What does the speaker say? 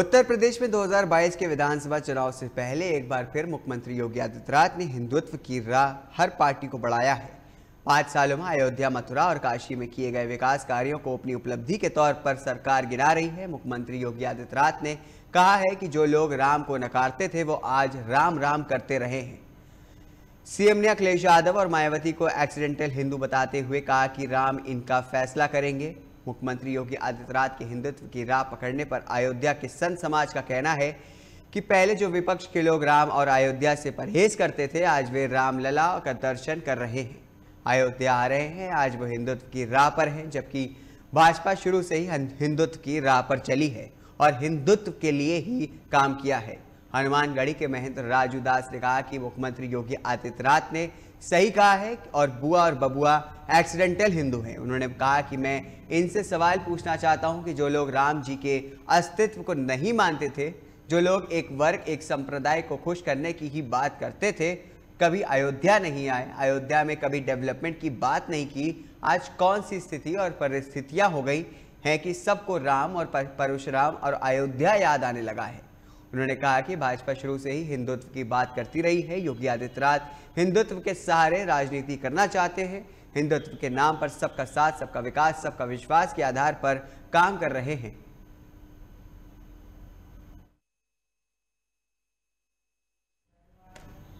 उत्तर प्रदेश में 2022 के विधानसभा चुनाव से पहले एक बार फिर मुख्यमंत्री योगी आदित्यनाथ ने हिंदुत्व की राह हर पार्टी को बढ़ाया है पाँच सालों में अयोध्या मथुरा और काशी में किए गए विकास कार्यों को अपनी उपलब्धि के तौर पर सरकार गिना रही है मुख्यमंत्री योगी आदित्यनाथ ने कहा है कि जो लोग राम को नकारते थे वो आज राम राम करते रहे हैं सीएम ने अखिलेश यादव और मायावती को एक्सीडेंटल हिंदू बताते हुए कहा कि राम इनका फैसला करेंगे मुख्यमंत्री योगी आदित्यनाथ के हिंदुत्व की राह पकड़ने पर अयोध्या के संत समाज का कहना है कि पहले जो विपक्ष के लोग राम और अयोध्या से परहेज करते थे आज वे रामलला का दर्शन कर रहे हैं अयोध्या आ रहे हैं आज वो हिंदुत्व की राह पर हैं जबकि भाजपा शुरू से ही हिंदुत्व की राह पर चली है और हिंदुत्व के लिए ही काम किया है हनुमानगढ़ी के महेंद्र राजू दास ने कहा कि मुख्यमंत्री योगी आदित्यनाथ ने सही कहा है और बुआ और बबुआ एक्सीडेंटल हिंदू हैं उन्होंने कहा कि मैं इनसे सवाल पूछना चाहता हूं कि जो लोग राम जी के अस्तित्व को नहीं मानते थे जो लोग एक वर्ग एक संप्रदाय को खुश करने की ही बात करते थे कभी अयोध्या नहीं आए अयोध्या में कभी डेवलपमेंट की बात नहीं की आज कौन सी स्थिति और परिस्थितियाँ हो गई हैं कि सबको राम और परशुराम और अयोध्या याद आने लगा है उन्होंने कहा कि भाजपा शुरू से ही हिंदुत्व की बात करती रही है योगी आदित्यनाथ हिंदुत्व के सहारे राजनीति करना चाहते हैं हिंदुत्व के नाम पर सबका साथ सबका विकास सबका विश्वास के आधार पर काम कर रहे हैं